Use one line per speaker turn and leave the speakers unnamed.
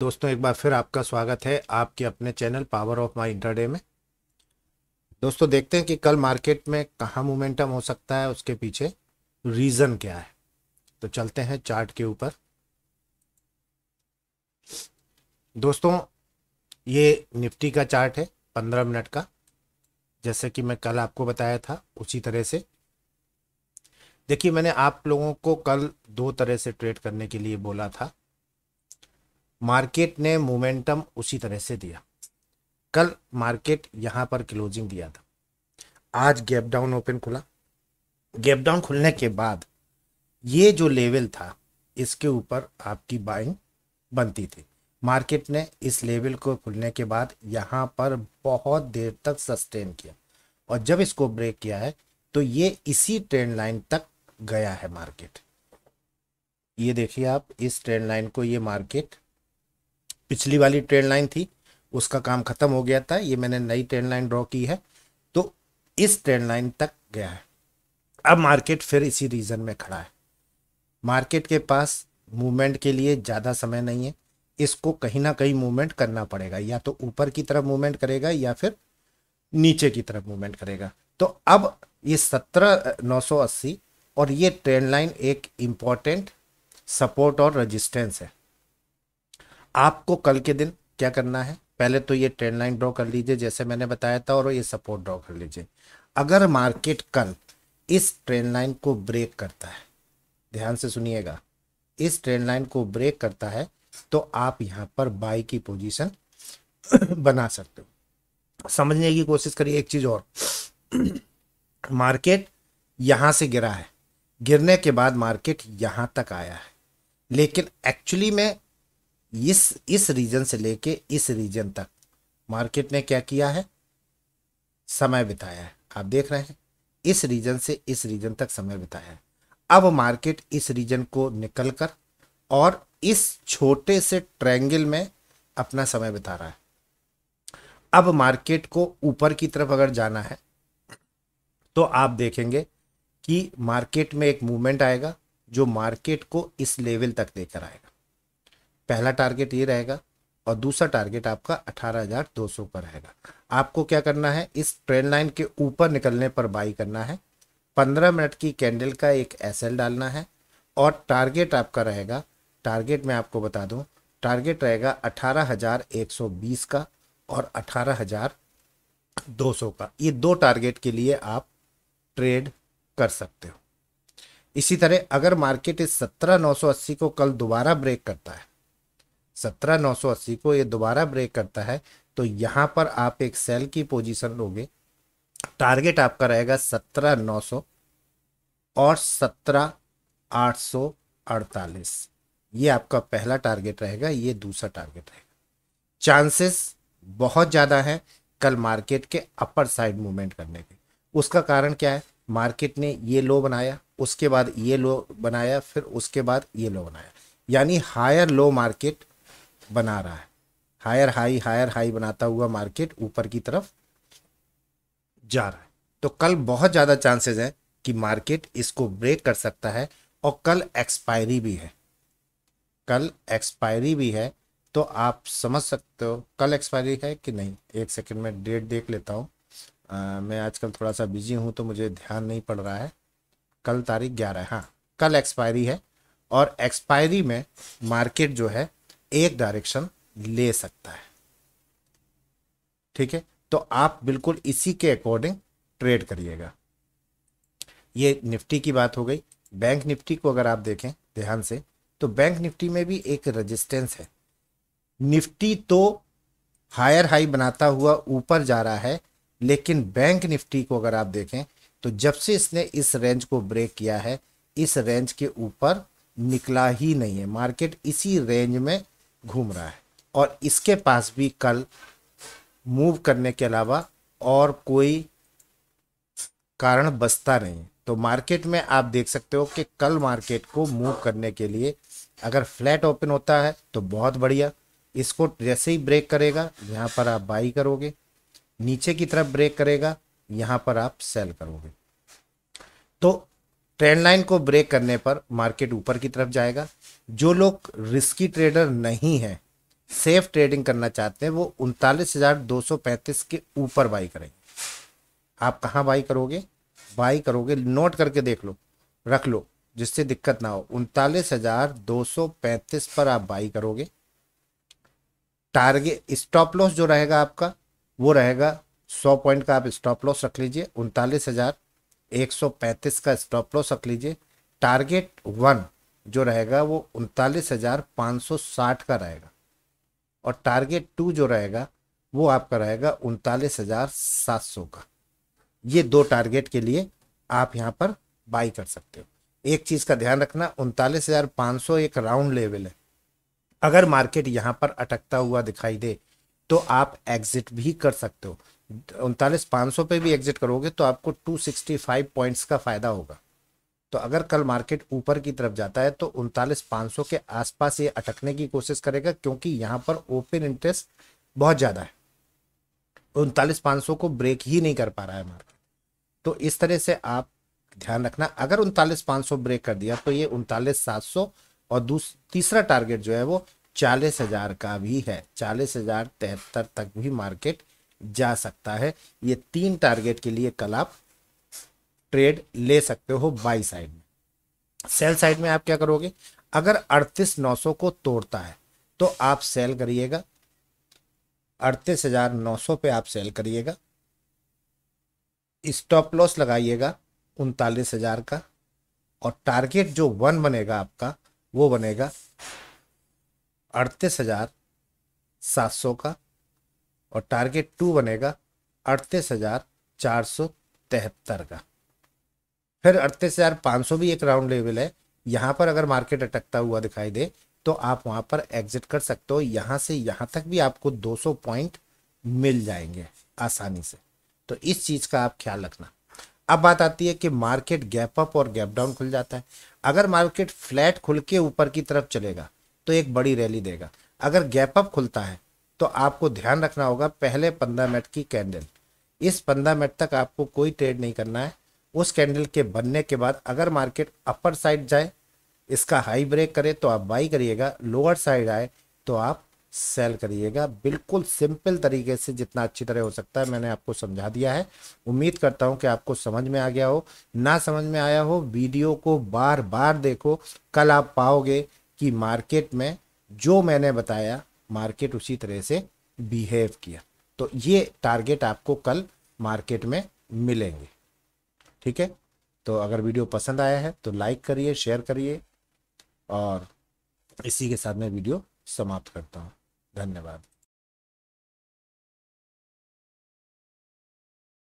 दोस्तों एक बार फिर आपका स्वागत है आपके अपने channel power of my intraday में दोस्तों देखते हैं कि कल मार्केट में कहाँ मोमेंटम हो सकता है उसके पीछे रीज़न क्या है तो चलते हैं चार्ट के ऊपर दोस्तों ये निफ्टी का चार्ट है पंद्रह मिनट का जैसे कि मैं कल आपको बताया था उसी तरह से देखिए मैंने आप लोगों को कल दो तरह से ट्रेड करने के लिए बोला था मार्केट ने मोमेंटम उसी तरह से दिया कल मार्केट यहां पर क्लोजिंग दिया था आज गैप डाउन ओपन खुला गैप डाउन खुलने के बाद ये जो लेवल था इसके ऊपर आपकी बाइंग बनती थी मार्केट ने इस लेवल को खुलने के बाद यहां पर बहुत देर तक सस्टेन किया और जब इसको ब्रेक किया है तो ये इसी ट्रेंड लाइन तक गया है मार्केट ये देखिए आप इस ट्रेंड लाइन को ये मार्केट पिछली वाली ट्रेन लाइन थी उसका काम ख़त्म हो गया था ये मैंने नई ट्रेन लाइन ड्रॉ की है तो इस ट्रेन लाइन तक गया है अब मार्केट फिर इसी रीज़न में खड़ा है मार्केट के पास मूवमेंट के लिए ज़्यादा समय नहीं है इसको कहीं ना कहीं मूवमेंट करना पड़ेगा या तो ऊपर की तरफ मूवमेंट करेगा या फिर नीचे की तरफ मूवमेंट करेगा तो अब ये सत्रह नौ सौ अस्सी और ये ट्रेंड लाइन एक इम्पॉर्टेंट सपोर्ट और रेजिस्टेंस है आपको कल के दिन क्या करना है पहले तो ये ट्रेंड लाइन ड्रॉ कर लीजिए जैसे मैंने बताया था और ये सपोर्ट ड्रॉ कर लीजिए अगर मार्केट कल इस ट्रेंड लाइन को ब्रेक करता है ध्यान से सुनिएगा इस ट्रेंड लाइन को ब्रेक करता है तो आप यहाँ पर बाई की पोजीशन बना सकते हो समझने की कोशिश करिए एक चीज़ और मार्केट यहाँ से गिरा है गिरने के बाद मार्केट यहाँ तक आया है लेकिन एक्चुअली में इस इस रीजन से लेके इस रीजन तक मार्केट ने क्या किया है समय बिताया है आप देख रहे हैं इस रीजन से इस रीजन तक समय बिताया है अब मार्केट इस रीजन को निकलकर और इस छोटे से ट्रैंगल में अपना समय बिता रहा है अब मार्केट को ऊपर की तरफ अगर जाना है तो आप देखेंगे कि मार्केट में एक मूवमेंट आएगा जो मार्केट को इस लेवल तक लेकर आएगा पहला टारगेट ये रहेगा और दूसरा टारगेट आपका 18,200 का रहेगा आपको क्या करना है इस ट्रेन लाइन के ऊपर निकलने पर बाई करना है 15 मिनट की कैंडल का एक एसएल डालना है और टारगेट आपका रहेगा टारगेट मैं आपको बता दूं टारगेट रहेगा 18,120 का और 18,200 का ये दो टारगेट के लिए आप ट्रेड कर सकते हो इसी तरह अगर मार्केट इस सत्रह को कल दोबारा ब्रेक करता है सत्रह नौ सौ अस्सी को ये दोबारा ब्रेक करता है तो यहाँ पर आप एक सेल की पोजीशन लोगे टारगेट आपका रहेगा सत्रह नौ सौ और सत्रह आठ सौ अड़तालीस ये आपका पहला टारगेट रहेगा ये दूसरा टारगेट रहेगा चांसेस बहुत ज़्यादा है कल मार्केट के अपर साइड मूवमेंट करने के उसका कारण क्या है मार्केट ने ये लो बनाया उसके बाद ये लो बनाया फिर उसके बाद ये लो बनाया यानी हायर लो मार्केट बना रहा है हायर हाई हायर हाई बनाता हुआ मार्केट ऊपर की तरफ जा रहा है तो कल बहुत ज़्यादा चांसेस हैं कि मार्केट इसको ब्रेक कर सकता है और कल एक्सपायरी भी है कल एक्सपायरी भी है तो आप समझ सकते हो कल एक्सपायरी है कि नहीं एक सेकंड में डेट देख लेता हूँ मैं आजकल थोड़ा सा बिजी हूँ तो मुझे ध्यान नहीं पड़ रहा है कल तारीख ग्यारह हाँ कल एक्सपायरी है और एक्सपायरी में मार्केट जो है एक डायरेक्शन ले सकता है ठीक है तो आप बिल्कुल इसी के अकॉर्डिंग ट्रेड करिएगा ये निफ्टी की बात हो गई बैंक निफ्टी को अगर आप देखें ध्यान से तो बैंक निफ्टी में भी एक रेजिस्टेंस है निफ्टी तो हायर हाई बनाता हुआ ऊपर जा रहा है लेकिन बैंक निफ्टी को अगर आप देखें तो जब से इसने इस रेंज को ब्रेक किया है इस रेंज के ऊपर निकला ही नहीं है मार्केट इसी रेंज में घूम रहा है और इसके पास भी कल मूव करने के अलावा और कोई कारण बचता नहीं तो मार्केट में आप देख सकते हो कि कल मार्केट को मूव करने के लिए अगर फ्लैट ओपन होता है तो बहुत बढ़िया इसको जैसे ही ब्रेक करेगा यहाँ पर आप बाई करोगे नीचे की तरफ ब्रेक करेगा यहाँ पर आप सेल करोगे तो ट्रेंड लाइन को ब्रेक करने पर मार्केट ऊपर की तरफ जाएगा जो लोग रिस्की ट्रेडर नहीं हैं सेफ ट्रेडिंग करना चाहते हैं वो उनतालीस हज़ार दो सौ पैंतीस के ऊपर बाई करेंगे आप कहाँ बाई करोगे बाई करोगे नोट करके देख लो रख लो जिससे दिक्कत ना हो उनतालीस हज़ार दो सौ पैंतीस पर आप बाई करोगे टारगेट स्टॉप लॉस जो रहेगा आपका वो रहेगा सौ पॉइंट का आप स्टॉप लॉस रख लीजिए उनतालीस हज़ार एक सौ पैंतीस का स्टॉप लॉस रख लीजिए टारगेट वन जो रहेगा वो उनतालीस हज़ार पाँच सौ साठ का रहेगा और टारगेट टू जो रहेगा वो आपका रहेगा उनतालीस हज़ार सात सौ का ये दो टारगेट के लिए आप यहाँ पर बाई कर सकते हो एक चीज़ का ध्यान रखना उनतालीस हज़ार पाँच सौ एक राउंड लेवल है अगर मार्केट यहाँ पर अटकता हुआ दिखाई दे तो आप एग्जिट भी कर सकते हो उनतालीस पाँच सौ पे भी एग्जिट करोगे तो आपको टू सिक्सटी फाइव पॉइंट्स का फ़ायदा होगा तो अगर कल मार्केट ऊपर की तरफ जाता है तो उनतालीस पांच सौ के आसपास ये अटकने की कोशिश करेगा क्योंकि यहाँ पर ओपन इंटरेस्ट बहुत ज़्यादा है उनतालीस पांच सौ को ब्रेक ही नहीं कर पा रहा है मार्केट तो इस तरह से आप ध्यान रखना अगर उनतालीस पांच सौ ब्रेक कर दिया तो ये उनतालीस सात सौ और तीसरा टारगेट जो है वो चालीस हजार का भी है चालीस हजार तिहत्तर तक भी मार्केट जा सकता है ये तीन टारगेट के लिए कल आप ट्रेड ले सकते हो बाई साइड में सेल साइड में आप क्या करोगे अगर अड़तीस नौ सौ को तोड़ता है तो आप सेल करिएगा अड़तीस हजार नौ सौ पे आप सेल करिएगा स्टॉप लॉस लगाइएगा उनतालीस हजार का और टारगेट जो वन बनेगा आपका वो बनेगा अड़तीस हजार सात सौ का और टारगेट टू बनेगा अड़तीस हजार चार सौ तिहत्तर का फिर अड़तीस हज़ार पांच सौ भी एक राउंड लेवल है यहाँ पर अगर मार्केट अटकता हुआ दिखाई दे तो आप वहां पर एग्जिट कर सकते हो यहाँ से यहाँ तक भी आपको 200 पॉइंट मिल जाएंगे आसानी से तो इस चीज़ का आप ख्याल रखना अब बात आती है कि मार्केट गैप अप और गैप डाउन खुल जाता है अगर मार्केट फ्लैट खुल के ऊपर की तरफ चलेगा तो एक बड़ी रैली देगा अगर गैप अप खुलता है तो आपको ध्यान रखना होगा पहले पंद्रह मिनट की कैंडल इस पंद्रह मिनट तक आपको कोई ट्रेड नहीं करना है उस कैंडल के बनने के बाद अगर मार्केट अपर साइड जाए इसका हाई ब्रेक करे तो आप बाई करिएगा लोअर साइड आए तो आप सेल करिएगा बिल्कुल सिंपल तरीके से जितना अच्छी तरह हो सकता है मैंने आपको समझा दिया है उम्मीद करता हूं कि आपको समझ में आ गया हो ना समझ में आया हो वीडियो को बार बार देखो कल आप पाओगे कि मार्केट में जो मैंने बताया मार्केट उसी तरह से बिहेव किया तो ये टारगेट आपको कल मार्केट में मिलेंगे ठीक है तो अगर वीडियो पसंद आया है तो लाइक करिए शेयर करिए और इसी के साथ मैं वीडियो समाप्त करता हूँ धन्यवाद